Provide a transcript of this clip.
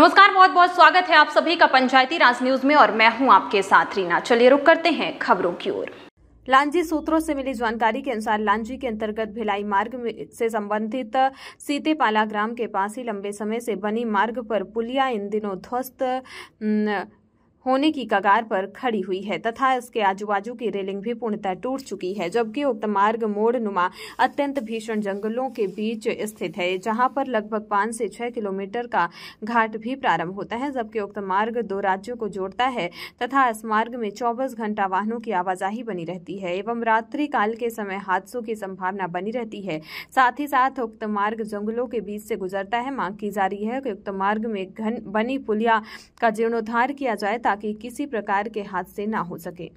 नमस्कार बहुत बहुत स्वागत है आप सभी का पंचायती राज न्यूज में और मैं हूं आपके साथ रीना चलिए रुक करते हैं खबरों की ओर लांजी सूत्रों से मिली जानकारी के अनुसार लांजी के अंतर्गत भिलाई मार्ग से संबंधित सीतेपाला ग्राम के पास ही लंबे समय से बनी मार्ग पर पुलिया इन दिनों ध्वस्त होने की कगार पर खड़ी हुई है तथा इसके आजू बाजू की रेलिंग भी पूर्णतः टूट चुकी है जबकि उक्त मार्ग मोड़ नुमा अत्यंत भीषण जंगलों के बीच स्थित है जहां पर लगभग पांच से छह किलोमीटर का घाट भी प्रारंभ होता है जबकि उक्त मार्ग दो राज्यों को जोड़ता है तथा इस मार्ग में चौबीस घंटा वाहनों की आवाजाही बनी रहती है एवं रात्रि काल के समय हादसों की संभावना बनी रहती है साथ ही साथ उक्त मार्ग जंगलों के बीच से गुजरता है मांग की जा रही है कि उक्त मार्ग में घन बनी पुलिया का जीर्णोद्वार किया जाए ताकि किसी प्रकार के हादसे ना हो सके